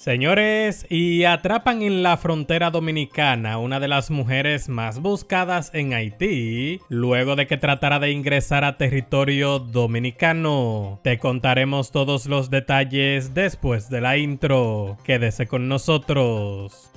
Señores, y atrapan en la frontera dominicana una de las mujeres más buscadas en Haití, luego de que tratara de ingresar a territorio dominicano. Te contaremos todos los detalles después de la intro. Quédese con nosotros.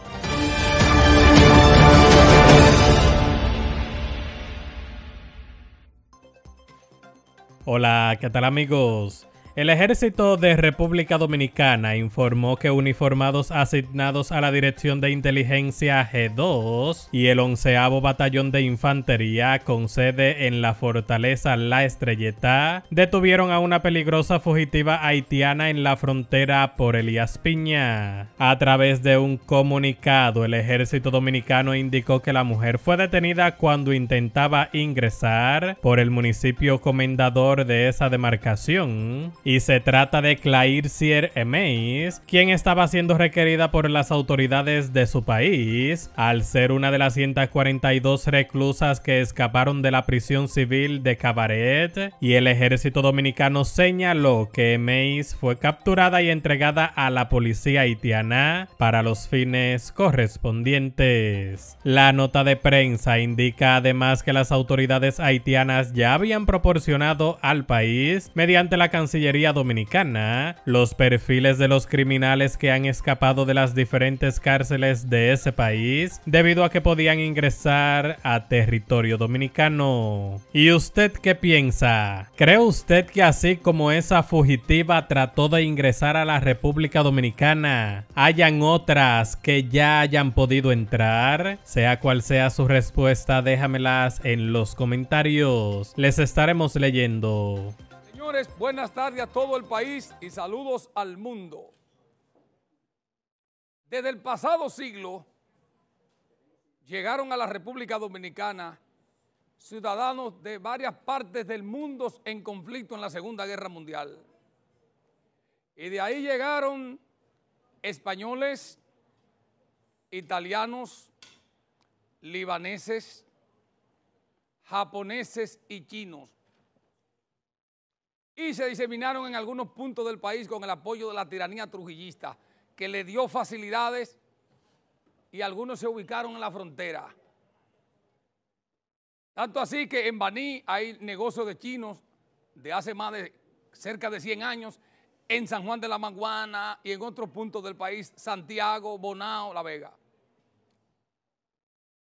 Hola, ¿qué tal amigos? El ejército de República Dominicana informó que uniformados asignados a la Dirección de Inteligencia G2 y el onceavo Batallón de Infantería con sede en la fortaleza La Estrelleta detuvieron a una peligrosa fugitiva haitiana en la frontera por Elías Piña. A través de un comunicado, el ejército dominicano indicó que la mujer fue detenida cuando intentaba ingresar por el municipio comendador de esa demarcación y se trata de Claircier Emeis, quien estaba siendo requerida por las autoridades de su país al ser una de las 142 reclusas que escaparon de la prisión civil de Cabaret y el ejército dominicano señaló que Emeis fue capturada y entregada a la policía haitiana para los fines correspondientes. La nota de prensa indica además que las autoridades haitianas ya habían proporcionado al país mediante la Cancillería Dominicana, los perfiles de los criminales que han escapado de las diferentes cárceles de ese país debido a que podían ingresar a territorio dominicano. ¿Y usted qué piensa? ¿Cree usted que así como esa fugitiva trató de ingresar a la República Dominicana, hayan otras que ya hayan podido entrar? Sea cual sea su respuesta, déjamelas en los comentarios. Les estaremos leyendo buenas tardes a todo el país y saludos al mundo. Desde el pasado siglo llegaron a la República Dominicana ciudadanos de varias partes del mundo en conflicto en la Segunda Guerra Mundial. Y de ahí llegaron españoles, italianos, libaneses, japoneses y chinos y se diseminaron en algunos puntos del país con el apoyo de la tiranía trujillista, que le dio facilidades y algunos se ubicaron en la frontera. Tanto así que en Baní hay negocios de chinos de hace más de cerca de 100 años, en San Juan de la Manguana y en otros puntos del país, Santiago, Bonao, La Vega.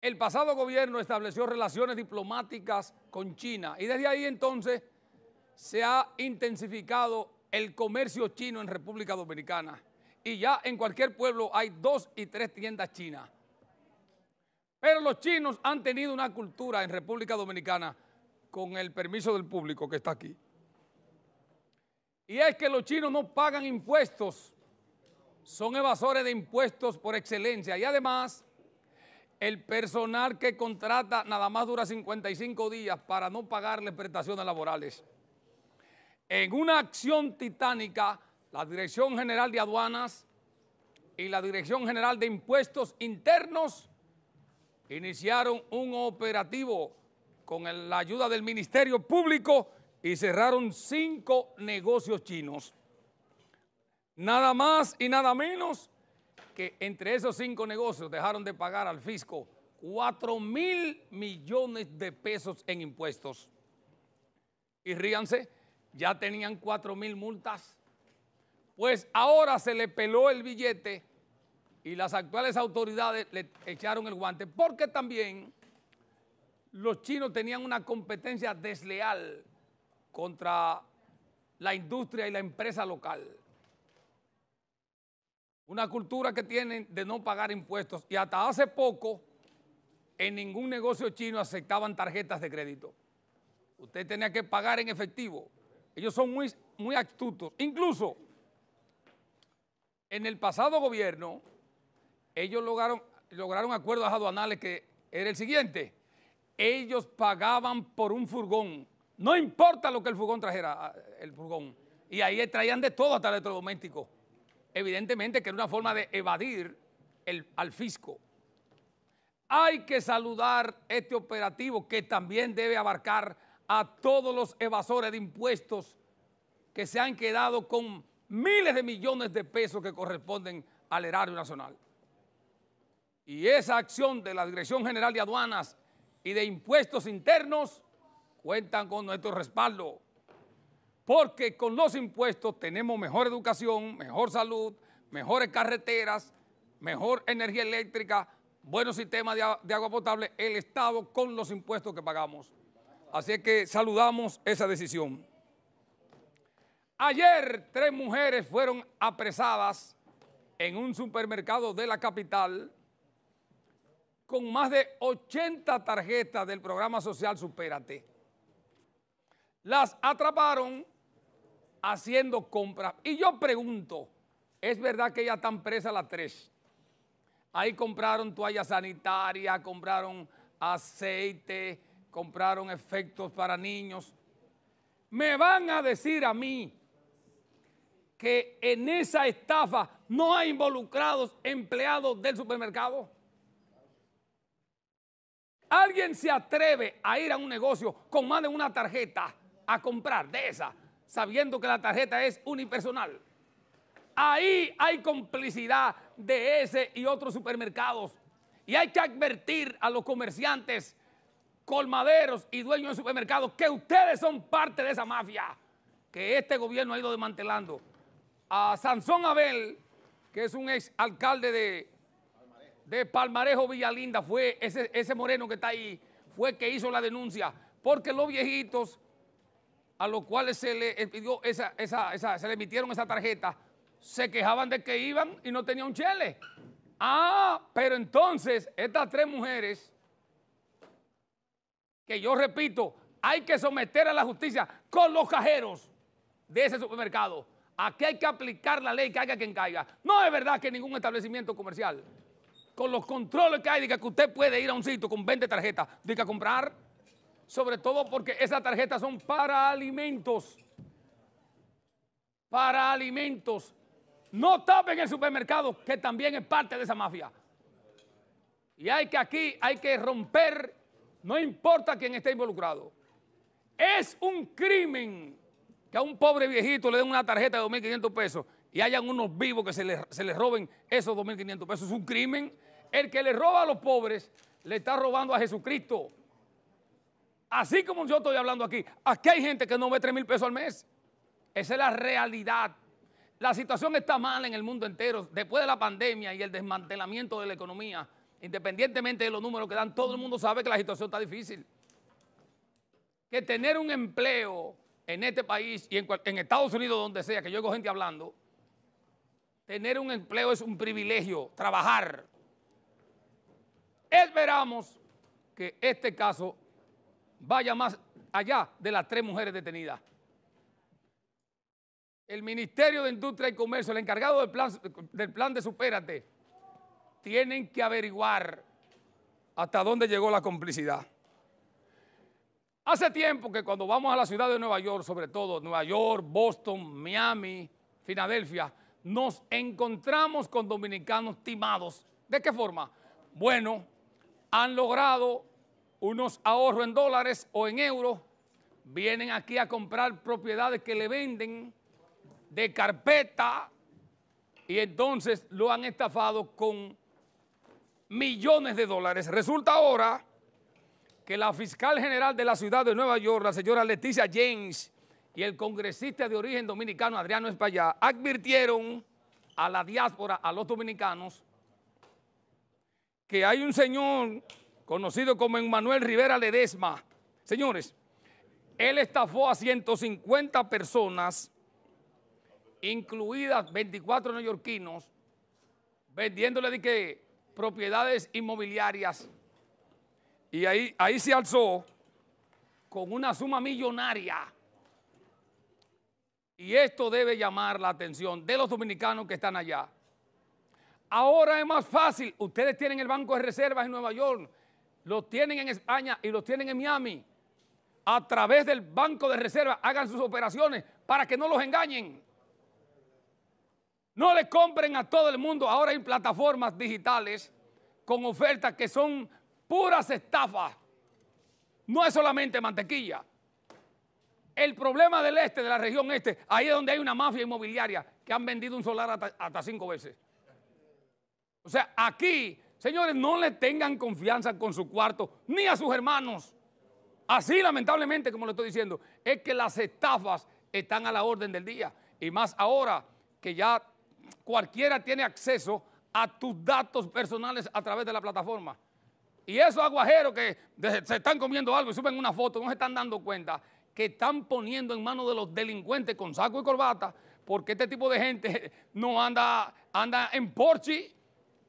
El pasado gobierno estableció relaciones diplomáticas con China y desde ahí entonces se ha intensificado el comercio chino en República Dominicana y ya en cualquier pueblo hay dos y tres tiendas chinas. Pero los chinos han tenido una cultura en República Dominicana, con el permiso del público que está aquí. Y es que los chinos no pagan impuestos, son evasores de impuestos por excelencia. Y además, el personal que contrata nada más dura 55 días para no pagarle prestaciones laborales. En una acción titánica, la Dirección General de Aduanas y la Dirección General de Impuestos Internos iniciaron un operativo con la ayuda del Ministerio Público y cerraron cinco negocios chinos. Nada más y nada menos que entre esos cinco negocios dejaron de pagar al fisco 4 mil millones de pesos en impuestos. Y ríanse, ya tenían cuatro mil multas. Pues ahora se le peló el billete y las actuales autoridades le echaron el guante, porque también los chinos tenían una competencia desleal contra la industria y la empresa local. Una cultura que tienen de no pagar impuestos. Y hasta hace poco, en ningún negocio chino aceptaban tarjetas de crédito. Usted tenía que pagar en efectivo. Ellos son muy, muy astutos. Incluso en el pasado gobierno, ellos lograron, lograron acuerdos aduanales que era el siguiente. Ellos pagaban por un furgón. No importa lo que el furgón trajera, ah, el furgón. Y ahí traían de todo hasta electrodoméstico, Evidentemente que era una forma de evadir el, al fisco. Hay que saludar este operativo que también debe abarcar a todos los evasores de impuestos que se han quedado con miles de millones de pesos que corresponden al erario nacional. Y esa acción de la Dirección General de Aduanas y de Impuestos Internos cuentan con nuestro respaldo, porque con los impuestos tenemos mejor educación, mejor salud, mejores carreteras, mejor energía eléctrica, buenos sistemas de, agua potable, el Estado con los impuestos que pagamos. Así que saludamos esa decisión. Ayer tres mujeres fueron apresadas en un supermercado de la capital con más de 80 tarjetas del programa social Supérate. Las atraparon haciendo compras. Y yo pregunto, ¿es verdad que ya están presas las tres? Ahí compraron toallas sanitarias, compraron aceite, compraron efectos para niños. Me van a decir a mí que en esa estafa no hay involucrados empleados del supermercado. ¿Alguien se atreve a ir a un negocio con más de una tarjeta a comprar de esa, sabiendo que la tarjeta es unipersonal? Ahí hay complicidad de ese y otros supermercados. Y hay que advertir a los comerciantes colmaderos y dueños de supermercados, que ustedes son parte de esa mafia que este gobierno ha ido desmantelando. A Sansón Abel, que es un ex alcalde de, de Palmarejo Villalinda, fue ese, moreno que está ahí, fue que hizo la denuncia, porque los viejitos a los cuales se le pidió esa, se le emitieron esa tarjeta, se quejaban de que iban y no tenían chele. Ah, pero entonces estas tres mujeres que yo repito, hay que someter a la justicia con los cajeros de ese supermercado. Aquí hay que aplicar la ley, caiga quien caiga. No es verdad que ningún establecimiento comercial, con los controles que hay, diga que usted puede ir a un sitio con 20 tarjetas, diga comprar, sobre todo porque esas tarjetas son para alimentos. Para alimentos. No tapen el supermercado, que también es parte de esa mafia. Y hay que aquí, hay que romper no importa quién esté involucrado. Es un crimen que a un pobre viejito le den una tarjeta de 2.500 pesos y hayan unos vivos que se les le roben esos 2.500 pesos. Es un crimen. El que le roba a los pobres le está robando a Jesucristo. Así como yo estoy hablando aquí, aquí hay gente que no ve 3.000 pesos al mes. Esa es la realidad. La situación está mal en el mundo entero. Después de la pandemia y el desmantelamiento de la economía, independientemente de los números que dan, todo el mundo sabe que la situación está difícil. Que tener un empleo en este país y en, Estados Unidos, donde sea, que yo oigo gente hablando, tener un empleo es un privilegio, trabajar. Esperamos que este caso vaya más allá de las tres mujeres detenidas. El Ministerio de Industria y Comercio, el encargado del plan, del plan de Supérate, tienen que averiguar hasta dónde llegó la complicidad. Hace tiempo que cuando vamos a la ciudad de Nueva York, sobre todo Nueva York, Boston, Miami, Filadelfia, nos encontramos con dominicanos timados. ¿De qué forma? Bueno, han logrado unos ahorros en dólares o en euros, vienen aquí a comprar propiedades que le venden de carpeta y entonces lo han estafado con millones de dólares. Resulta ahora que la fiscal general de la ciudad de Nueva York, la señora Leticia James, y el congresista de origen dominicano Adriano Espaillá advirtieron a la diáspora, a los dominicanos, que hay un señor conocido como Emmanuel Rivera Ledesma. Señores, él estafó a 150 personas, incluidas 24 neoyorquinos, vendiéndole de que propiedades inmobiliarias. Y ahí, ahí se alzó con una suma millonaria. Y esto debe llamar la atención de los dominicanos que están allá. Ahora es más fácil. Ustedes tienen el Banco de Reservas en Nueva York, lo tienen en España y lo tienen en Miami. A través del Banco de Reservas hagan sus operaciones para que no los engañen. No le compren a todo el mundo. Ahora hay plataformas digitales con ofertas que son puras estafas. No es solamente mantequilla. El problema del este, de la región este, ahí es donde hay una mafia inmobiliaria que han vendido un solar hasta, cinco veces. O sea, aquí, señores, no le tengan confianza con su cuarto ni a sus hermanos. Así, lamentablemente, como le estoy diciendo, es que las estafas están a la orden del día. Y más ahora que ya cualquiera tiene acceso a tus datos personales a través de la plataforma. Y esos aguajeros que se están comiendo algo y suben una foto, no se están dando cuenta que están poniendo en manos de los delincuentes con saco y corbata, porque este tipo de gente no anda, anda en Porsche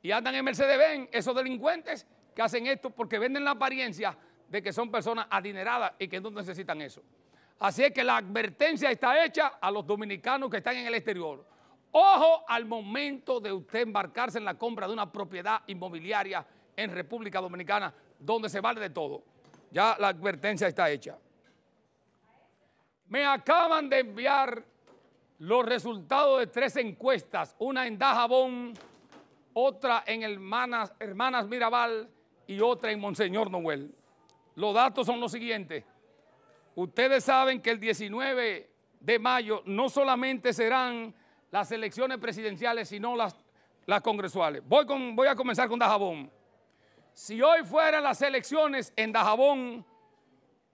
y andan en Mercedes-Benz, esos delincuentes que hacen esto porque venden la apariencia de que son personas adineradas y que no necesitan eso. Así es que la advertencia está hecha a los dominicanos que están en el exterior. Ojo al momento de usted embarcarse en la compra de una propiedad inmobiliaria en República Dominicana, donde se vale de todo. Ya la advertencia está hecha. Me acaban de enviar los resultados de tres encuestas, una en Dajabón, otra en Hermanas, Hermanas Mirabal y otra en Monseñor Noel. Los datos son los siguientes. Ustedes saben que el 19 de mayo no solamente serán las elecciones presidenciales y no las, las congresuales. Voy, con, voy a comenzar con Dajabón. Si hoy fueran las elecciones en Dajabón,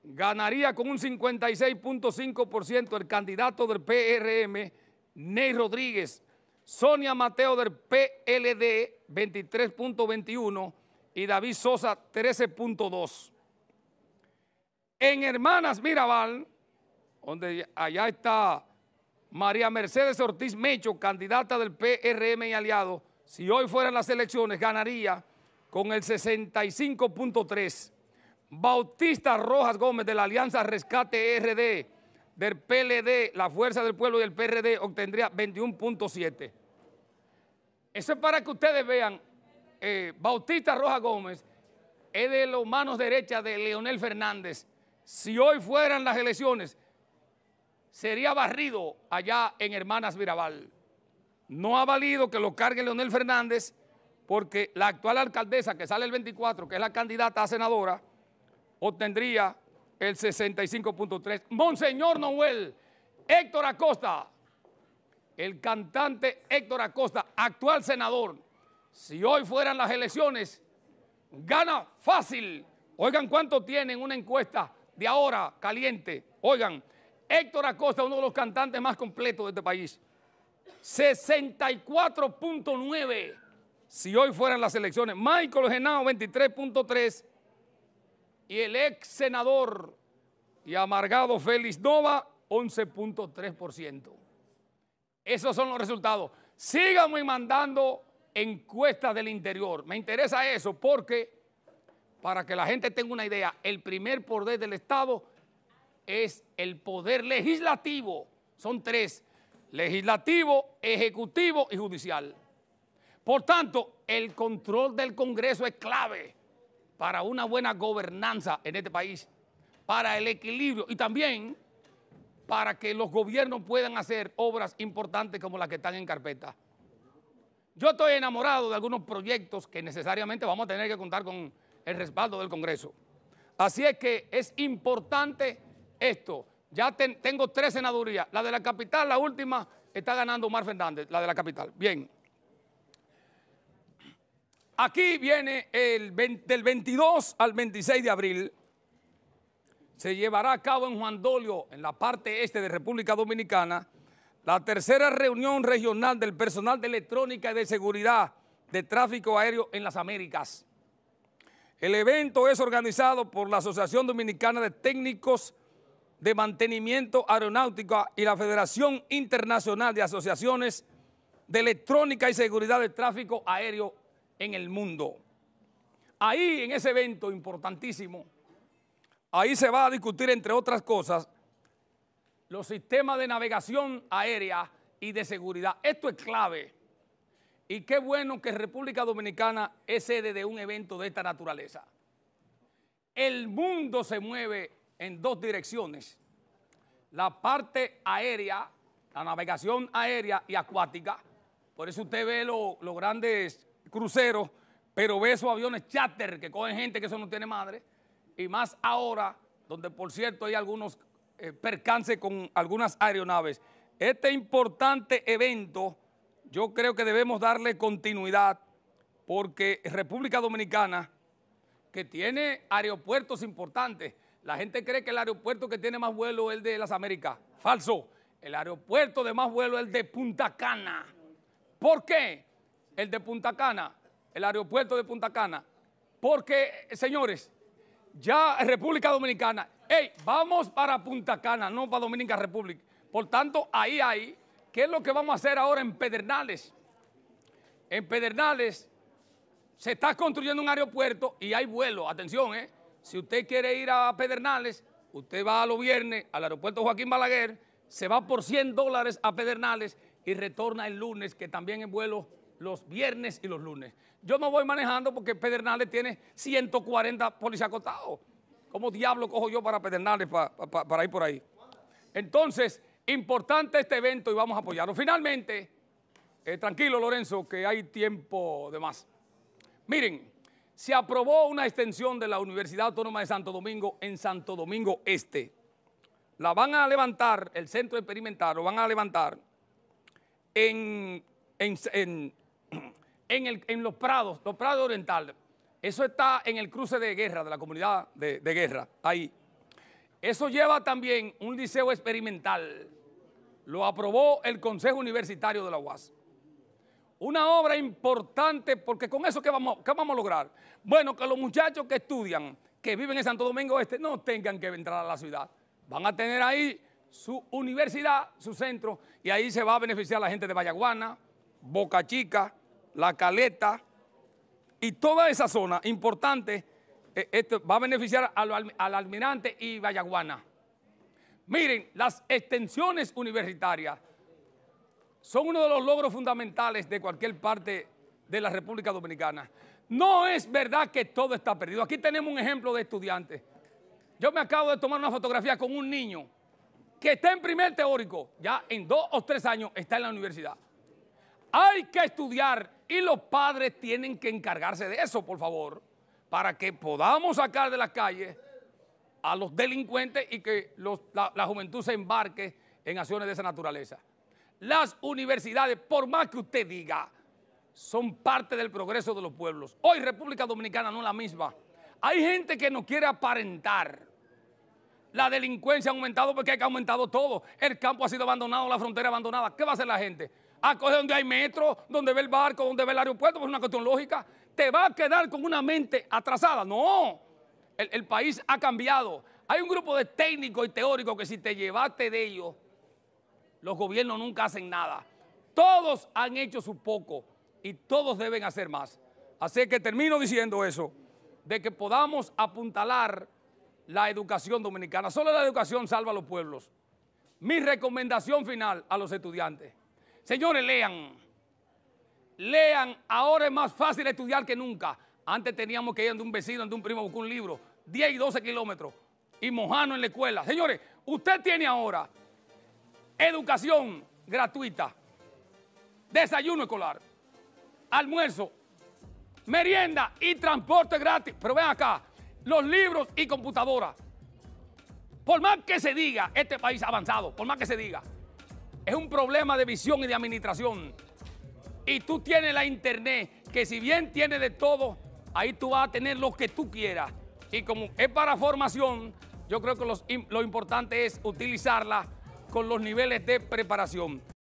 ganaría con un 56.5% el candidato del PRM, Ney Rodríguez, Sonia Mateo del PLD, 23.21%, y David Sosa, 13.2%. En Hermanas Mirabal, donde allá está María Mercedes Ortiz Mecho, candidata del PRM y aliado, si hoy fueran las elecciones, ganaría con el 65.3. Bautista Rojas Gómez de la Alianza Rescate RD, del PLD, la Fuerza del Pueblo y el PRD obtendría 21.7. Eso es para que ustedes vean, eh, Bautista Rojas Gómez es de las manos derechas de Leonel Fernández. Si hoy fueran las elecciones, sería barrido allá en Hermanas Mirabal. No ha valido que lo cargue Leonel Fernández porque la actual alcaldesa que sale el 24, que es la candidata a senadora, obtendría el 65.3. Monseñor Noel, Héctor Acosta, el cantante Héctor Acosta, actual senador, si hoy fueran las elecciones, gana fácil. Oigan cuánto tienen una encuesta de ahora caliente. Oigan, Héctor Acosta, uno de los cantantes más completos de este país. 64.9 si hoy fueran las elecciones. Michael Genao 23.3 y el ex senador y amargado Félix Nova 11.3%. Esos son los resultados. Síganme mandando encuestas del interior. Me interesa eso porque, para que la gente tenga una idea, el primer poder del Estado es el poder legislativo. Son tres, legislativo, ejecutivo y judicial. Por tanto, el control del Congreso es clave para una buena gobernanza en este país, para el equilibrio y también para que los gobiernos puedan hacer obras importantes como las que están en carpeta. Yo estoy enamorado de algunos proyectos que necesariamente vamos a tener que contar con el respaldo del Congreso. Así es que es importante esto. Ya tengo tres senadurías. La de la capital, la última, está ganando Omar Fernández, la de la capital. Bien. Aquí viene el del 22 al 26 de abril. Se llevará a cabo en Juan Dolio, en la parte este de República Dominicana, la tercera reunión regional del personal de electrónica y de seguridad de tráfico aéreo en las Américas. El evento es organizado por la Asociación Dominicana de Técnicos de Mantenimiento Aeronáutico y la Federación Internacional de Asociaciones de Electrónica y Seguridad de Tráfico Aéreo en el mundo. Ahí, en ese evento importantísimo, ahí se va a discutir, entre otras cosas, los sistemas de navegación aérea y de seguridad. Esto es clave. Y qué bueno que República Dominicana es sede de un evento de esta naturaleza. El mundo se mueve en dos direcciones. La parte aérea, la navegación aérea y acuática. Por eso usted ve los grandes cruceros, pero ve esos aviones charter que cogen gente que eso no tiene madre. Y más ahora, donde por cierto hay algunos eh, ...percance percances con algunas aeronaves. Este importante evento yo creo que debemos darle continuidad porque República Dominicana, que tiene aeropuertos importantes, la gente cree que el aeropuerto que tiene más vuelo es el de las Américas. Falso. El aeropuerto de más vuelo es el de Punta Cana. ¿Por qué? El de Punta Cana, el aeropuerto de Punta Cana. Porque, señores, ya República Dominicana, hey, vamos para Punta Cana, no para Dominica Republic. Por tanto, ahí hay, ¿qué es lo que vamos a hacer ahora en Pedernales? En Pedernales se está construyendo un aeropuerto y hay vuelo, atención, ¿eh? Si usted quiere ir a Pedernales, usted va a los viernes al aeropuerto Joaquín Balaguer, se va por 100 dólares a Pedernales y retorna el lunes, que también en vuelo los viernes y los lunes. Yo me voy manejando porque Pedernales tiene 140 policías acostados. ¿Cómo diablo cojo yo para Pedernales para, ir por ahí? Entonces, importante este evento y vamos a apoyarlo. Finalmente, eh, tranquilo Lorenzo, que hay tiempo de más. Miren se aprobó una extensión de la Universidad Autónoma de Santo Domingo en Santo Domingo Este. La van a levantar, el centro experimental lo van a levantar en, en, los prados, los prados orientales. Eso está en el cruce de guerra, de la comunidad de, de guerra, ahí. Eso lleva también un liceo experimental. Lo aprobó el Consejo Universitario de la UAS una obra importante, porque con eso ¿qué vamos, vamos a lograr? Bueno, que los muchachos que estudian, que viven en Santo Domingo Este, no tengan que entrar a la ciudad. Van a tener ahí su universidad, su centro, y ahí se va a beneficiar la gente de Vallaguana, Boca Chica, La Caleta, y toda esa zona importante eh, esto va a beneficiar al, al almirante y Vallaguana. Miren, las extensiones universitarias son uno de los logros fundamentales de cualquier parte de la República Dominicana. No es verdad que todo está perdido. Aquí tenemos un ejemplo de estudiante. Yo me acabo de tomar una fotografía con un niño que está en primer teórico, ya en dos o tres años está en la universidad. Hay que estudiar y los padres tienen que encargarse de eso, por favor, para que podamos sacar de las calles a los delincuentes y que la juventud se embarque en acciones de esa naturaleza las universidades, por más que usted diga, son parte del progreso de los pueblos. Hoy República Dominicana no es la misma. Hay gente que no quiere aparentar. La delincuencia ha aumentado porque ha aumentado todo. El campo ha sido abandonado, la frontera abandonada. ¿Qué va a hacer la gente? A donde hay metro, donde ve el barco, donde ve el aeropuerto, pues es una cuestión lógica. ¿Te va a quedar con una mente atrasada? No. El, el país ha cambiado. Hay un grupo de técnicos y teóricos que si te llevaste de ellos, los gobiernos nunca hacen nada. Todos han hecho su poco y todos deben hacer más. Así que termino diciendo eso, de que podamos apuntalar la educación dominicana. Solo la educación salva a los pueblos. Mi recomendación final a los estudiantes. Señores, lean. Lean. Ahora es más fácil estudiar que nunca. Antes teníamos que ir a un vecino, ante un primo, buscar un libro. 10 y 12 kilómetros. Y mojano en la escuela. Señores, usted tiene ahora educación gratuita, desayuno escolar, almuerzo, merienda y transporte gratis. Pero ven acá, los libros y computadoras. Por más que se diga, este país avanzado, por más que se diga, es un problema de visión y de administración. Y tú tienes la internet, que si bien tiene de todo, ahí tú vas a tener lo que tú quieras. Y como es para formación, yo creo que lo importante es utilizarla con los niveles de preparación.